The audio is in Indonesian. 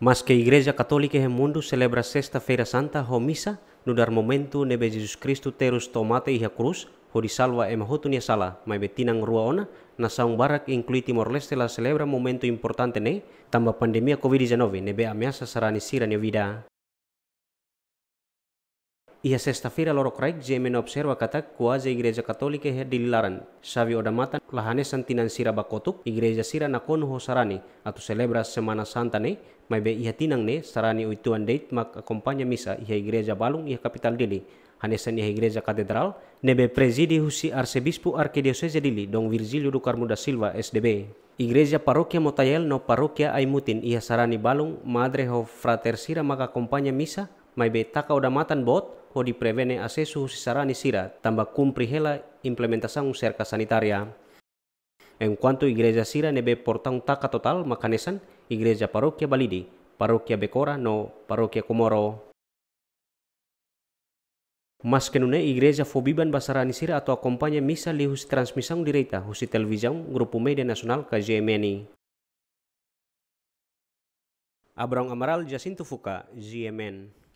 mas que Igreja Católica em mundo celebra sexta-feira santa ho missa no dar momento nebe Jesus Cristo terus tomate e a cruz de salva em nia sala mai betinang na nação barak inclui Timor-Leste la celebra momento importante ne tamba pandemia COVID-19 nebe ameaça sarani sira nia vida ia Sestafira feira loro je mena observa katak kuaze igreja católica é dililaran. Xavi Odamata lahane santinan sira bakotuk igreja sira nakon ho sarani atau selebra Semana Santa ne mai be iha tinang ne sarani uituan date mak akompanya misa iha igreja balung iha kapital dili hanesan iha igreja katedral nebe presidi husi arcebispo arquidiocese dili dong Virgilio do da Silva SDB Igreja Parokia Motayel no Parokia Aimutin iha sarani balung madre ho frater sira maka kompanya misa mai be taka odamatan bot ho di prevene acesso si sarà nisira, tamba cumprirela serka sanitaria. En Enquanto igreja sira nebe portar um taka total makanesan igreja paroki Balidi, paroki Becora no paroki komoro. Mas kenune igreja fobiban basara sira atau akompanya misa li husi transmisang direita husi televisão grupu media nasional KJMNI. Abrang Amaral Jacinto Fuka, GMN.